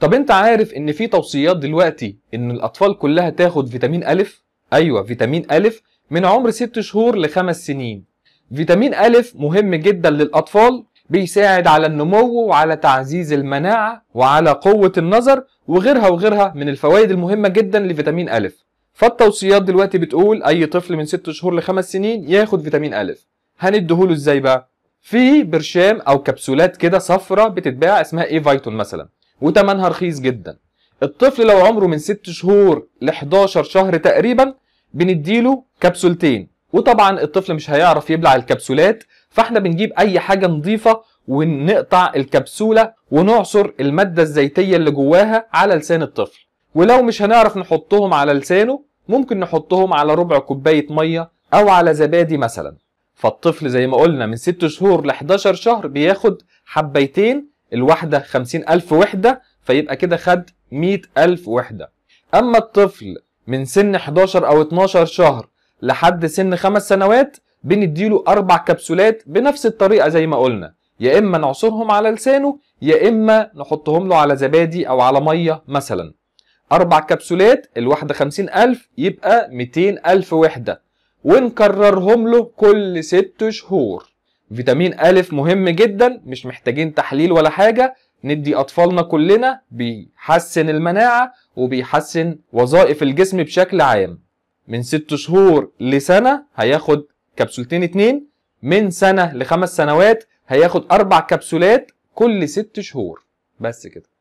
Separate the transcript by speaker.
Speaker 1: طب انت عارف ان في توصيات دلوقتي ان الاطفال كلها تاخد فيتامين الف ايوه فيتامين الف من عمر 6 شهور لخمس سنين فيتامين الف مهم جدا للاطفال بيساعد على النمو وعلى تعزيز المناعه وعلى قوه النظر وغيرها وغيرها من الفوائد المهمه جدا لفيتامين الف فالتوصيات دلوقتي بتقول اي طفل من 6 شهور لخمس سنين ياخد فيتامين الف هندهوله ازاي بقى في برشام او كبسولات كده صفرة بتتباع اسمها اي فيتون مثلا وتمنها رخيص جدا الطفل لو عمره من 6 شهور ل 11 شهر تقريبا بنديله كبسولتين وطبعا الطفل مش هيعرف يبلع الكبسولات فاحنا بنجيب اي حاجه نظيفه ونقطع الكبسوله ونعصر الماده الزيتيه اللي جواها على لسان الطفل ولو مش هنعرف نحطهم على لسانه ممكن نحطهم على ربع كوبايه ميه او على زبادي مثلا فالطفل زي ما قلنا من 6 شهور ل 11 شهر بياخد حبيتين الوحدة خمسين ألف وحده فيبقى كده خد مئة ألف وحده اما الطفل من سن 11 او 12 شهر لحد سن 5 سنوات بنديله اربع كبسولات بنفس الطريقه زي ما قلنا يا اما نعصرهم على لسانه يا اما نحطهم له على زبادي او على ميه مثلا اربع كبسولات الواحده ألف يبقى ألف وحده ونكررهم له كل ست شهور فيتامين أ مهم جدا مش محتاجين تحليل ولا حاجة ندي أطفالنا كلنا بيحسن المناعة وبيحسن وظائف الجسم بشكل عام من ست شهور لسنة هياخد كبسولتين اتنين من سنة لخمس سنوات هياخد أربع كبسولات كل ست شهور بس كده